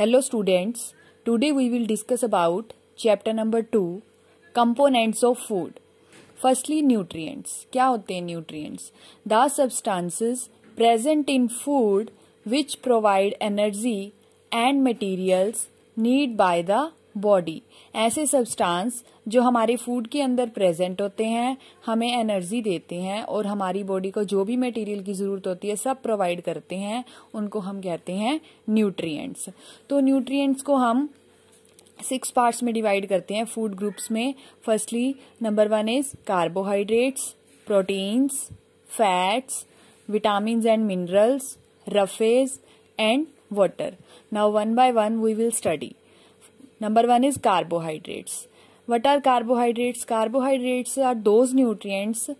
Hello students, today we will discuss about chapter number 2 components of food. Firstly nutrients. क्या होते nutrients? The substances present in food which provide energy and materials need by the body ऐसे substance जो हमारे food के अंदर present होते हैं हमें एनर्जी देते हैं और हमारी बॉडी को जो भी मटेरियल की ज़रूरत होती है सब प्रोवाइड करते हैं उनको हम कहते हैं न्यूट्रिएंट्स तो न्यूट्रिएंट्स को हम सिक्स पार्ट्स में डिवाइड करते हैं फूड ग्रुप्स में firstly number one is carbohydrates proteins fats vitamin and minerals roughage and water now one by one we will study number one is carbohydrates what are carbohydrates carbohydrates are those nutrients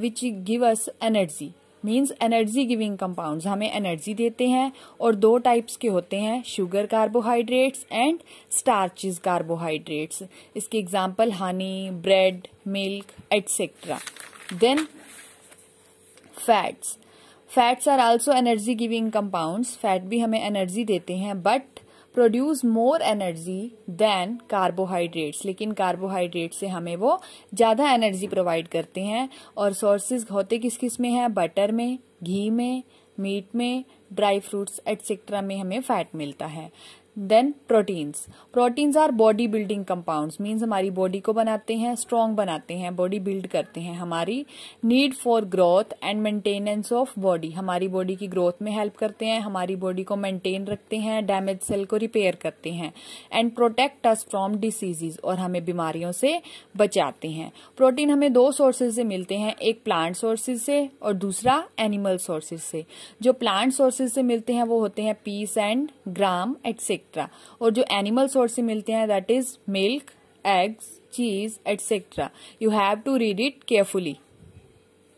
which give us energy means energy giving compounds हमें energy देते हैं और दो types के होते हैं sugar carbohydrates and starches carbohydrates इसके example honey bread milk etcetera then fats fats are also energy giving compounds fat भी हमें एनर्जी देते हैं but produce more energy than carbohydrates लेकिन कार्बोहाइड्रेट से हमें वो ज़्यादा एनर्जी प्रोवाइड करते हैं और सोर्सेज होते किस किस में हैं बटर में घी में मीट में ड्राई फ्रूट्स एट्सेट्रा में हमें फैट मिलता है then proteins proteins are body building compounds means हमारी बॉडी को बनाते हैं स्ट्रांग बनाते हैं बॉडी बिल्ड करते हैं हमारी need for growth and maintenance of body हमारी बॉडी की ग्रोथ में हेल्प करते हैं हमारी बॉडी को मेंटेन रखते हैं डैमेज सेल को रिपेयर करते हैं and protect us from diseases और हमें बीमारियों से बचाते हैं प्रोटीन हमें दो सोर्सेज से मिलते हैं एक प्लांट सोर्सेज से और दूसरा एनिमल सोर्सेज से जो प्लांट सोर्सेज से मिलते हैं वो होते हैं peas and gram etcetera etcetera और जो एनिमल सोर्स से मिलते हैं that is milk eggs cheese etcetera you have to read it carefully